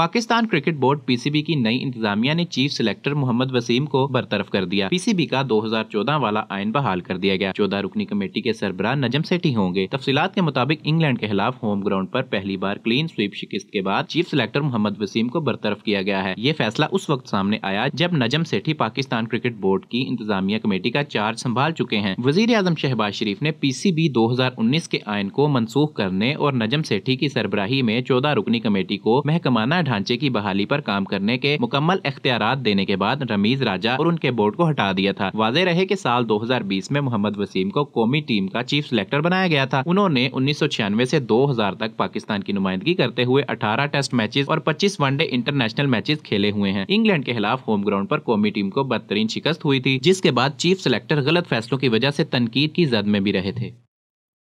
Pakistan cricket board PCB की नई इंतजामिया ने चीफ सिलेक्टर मोहम्मद वसीम को बरतरफ कर दिया पीसीबी का 2014 वाला आयन बहाल कर दिया गया चौदह रुकनी कमेटी के सरबराह नजम सेठी होंगे तफसीलात के मुताबिक इंग्लैंड के खिलाफ होम ग्राउंड पर पहली बार क्लीन स्वीप शिकस्त के बाद चीफ सिलेक्टर मोहम्मद वसीम को बरतरफ किया गया है ये फैसला उस वक्त सामने आया जब नजम सेठी पाकिस्तान क्रिकेट बोर्ड की इंतजामिया कमेटी का चार्ज संभाल चुके हैं वजीर आजम शहबाज शरीफ ने पीसीबी 2019 के आयन को मनसूख करने और नजम सेठी की सरबराही में चौदह रुकनी कमेटी को महकमाना ढांचे की बहाली पर काम करने के मुकम्मल अख्तियार देने के बाद रमीज राजा और उनके बोर्ड को हटा दिया था वाजे रहे की साल बीस में मोहम्मद वसीम को कौमी टीम का चीफ सिलेक्टर बनाया गया था उन्होंने उन्नीस से 2000 तक पाकिस्तान की नुमाइंदगी करते हुए 18 टेस्ट मैचेस और 25 वनडे इंटरनेशनल मैचेस खेले हुए हैं इंग्लैंड के खिलाफ होम ग्राउंड पर कौमी टीम को बदतरीन शिकस्त हुई थी जिसके बाद चीफ सिलेक्टर गलत फैसलों की वजह से तनकीद की जद में भी रहे थे